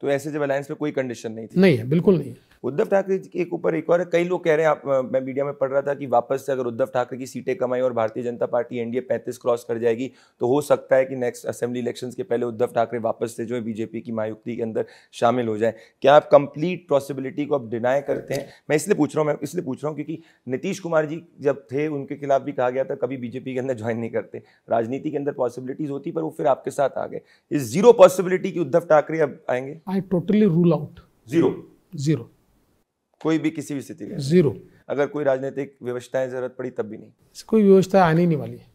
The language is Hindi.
तो ऐसे जब अलायंस में कोई कंडीशन नहीं थी नहीं है बिल्कुल नहीं है उद्धव ठाकरे के ऊपर एक और कई लोग कह रहे हैं आप मैं मीडिया में पढ़ रहा था कि वापस से अगर उद्धव ठाकरे की सीटें कमाई और भारतीय जनता पार्टी एनडीए पैंतीस क्रॉस कर जाएगी तो हो सकता है कि नेक्स्ट असेंबली इलेक्शन के पहले उद्धव ठाकरे वापस से जो है बीजेपी की मायुक्ति के अंदर शामिल हो जाए क्या आप कंप्लीट पॉसिबिलिटी को आप डिनाई करते हैं मैं इसलिए पूछ रहा हूँ मैं इसलिए पूछ रहा हूँ क्योंकि नीतीश कुमार जी जब थे उनके खिलाफ भी कहा गया था कभी बीजेपी के अंदर ज्वाइन नहीं करते राजनीति के अंदर पॉसिबिलिटीज होती पर वो फिर आपके साथ आ गए इस जीरो पॉसिबिलिटी की उद्धव ठाकरे अब आएंगे I totally rule out zero zero कोई भी किसी भी स्थिति में जीरो अगर कोई राजनीतिक व्यवस्थाएं जरूरत पड़ी तब भी नहीं कोई व्यवस्था आने नहीं वाली है